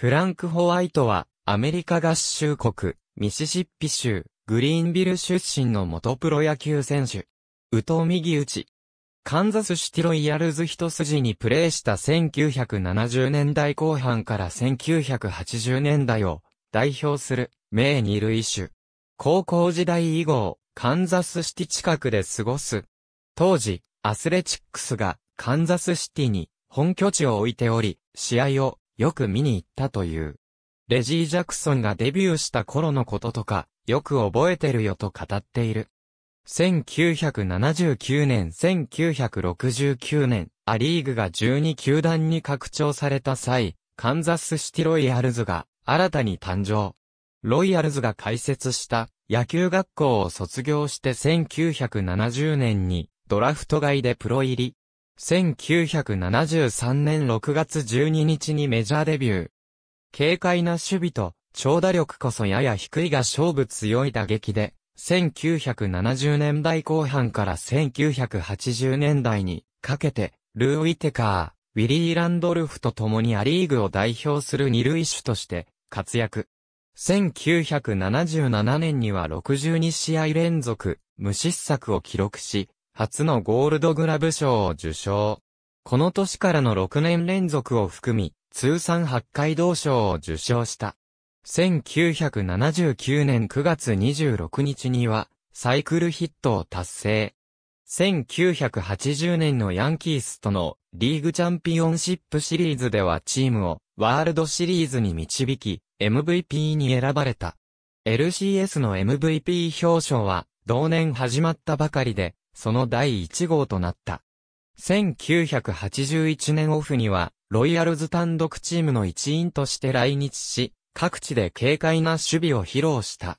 フランク・ホワイトは、アメリカ合衆国、ミシシッピ州、グリーンビル出身の元プロ野球選手。宇藤右打ち。カンザスシティロイヤルズ一筋にプレーした1970年代後半から1980年代を代表する名二類種。高校時代以後、カンザスシティ近くで過ごす。当時、アスレチックスがカンザスシティに本拠地を置いており、試合をよく見に行ったという。レジー・ジャクソンがデビューした頃のこととか、よく覚えてるよと語っている。1979年1969年、アリーグが12球団に拡張された際、カンザスシティロイヤルズが新たに誕生。ロイヤルズが開設した野球学校を卒業して1970年にドラフト外でプロ入り。1973年6月12日にメジャーデビュー。軽快な守備と、長打力こそやや低いが勝負強い打撃で、1970年代後半から1980年代にかけて、ルー・ウィテカー、ウィリー・ランドルフと共にア・リーグを代表する二塁手として活躍。1977年には62試合連続無失策を記録し、初のゴールドグラブ賞を受賞。この年からの6年連続を含み、通算8回同賞を受賞した。1979年9月26日には、サイクルヒットを達成。1980年のヤンキースとのリーグチャンピオンシップシリーズではチームをワールドシリーズに導き、MVP に選ばれた。LCS の MVP 表彰は同年始まったばかりで、その第1号となった。1981年オフには、ロイヤルズ単独チームの一員として来日し、各地で軽快な守備を披露した。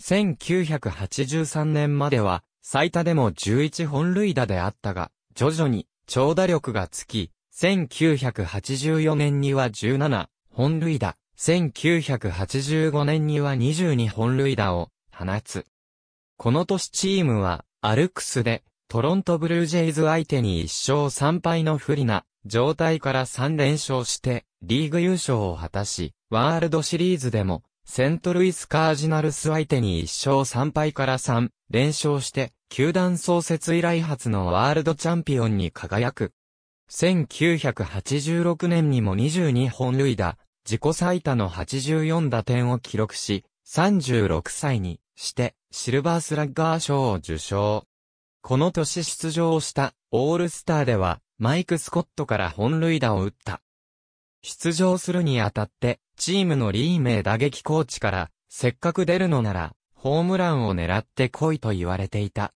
1983年までは、最多でも11本塁打であったが、徐々に長打力がつき、1984年には17本塁打、1985年には22本塁打を放つ。この年チームはアルクスで、トロントブルージェイズ相手に1勝3敗の不利な状態から3連勝して、リーグ優勝を果たし、ワールドシリーズでも、セントルイスカージナルス相手に1勝3敗から3連勝して、球団創設以来初のワールドチャンピオンに輝く。1986年にも22本塁打、自己最多の84打点を記録し、36歳にして、シルバースラッガー賞を受賞。この年出場したオールスターでは、マイク・スコットから本塁打を打った。出場するにあたって、チームのリーメイ打撃コーチから、せっかく出るのなら、ホームランを狙って来いと言われていた。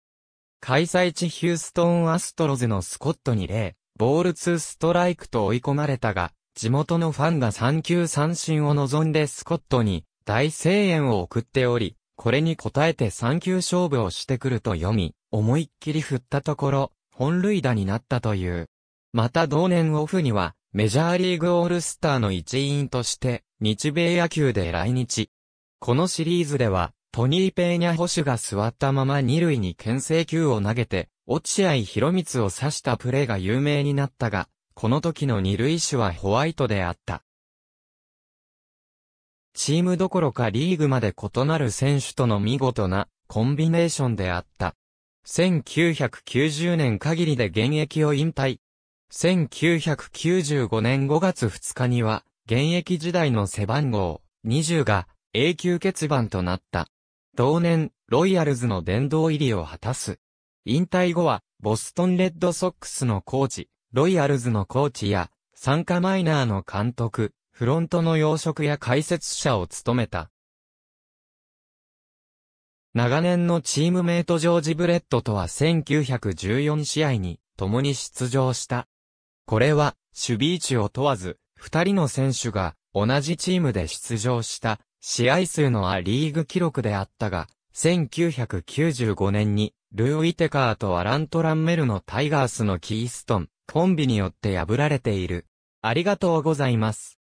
開催地ヒューストン・アストロズのスコットに例、ボール2ストライクと追い込まれたが、地元のファンが3球三振を望んでスコットに大声援を送っており、これに応えて3球勝負をしてくると読み、思いっきり振ったところ、本塁打になったという。また同年オフには、メジャーリーグオールスターの一員として、日米野球で来日。このシリーズでは、トニー・ペーニャ捕手が座ったまま二塁に牽制球を投げて、落合博光を刺したプレーが有名になったが、この時の二塁手はホワイトであった。チームどころかリーグまで異なる選手との見事なコンビネーションであった。1990年限りで現役を引退。1995年5月2日には、現役時代の背番号20が永久欠番となった。同年、ロイヤルズの殿堂入りを果たす。引退後は、ボストンレッドソックスのコーチ、ロイヤルズのコーチや、参加マイナーの監督、フロントの要職や解説者を務めた。長年のチームメイトジョージ・ブレットとは1914試合に共に出場した。これは、守備位置を問わず、二人の選手が同じチームで出場した試合数のアリーグ記録であったが、1995年にルー・ウィテカーとアラン・トランメルのタイガースのキーストンコンビによって破られている。ありがとうございます。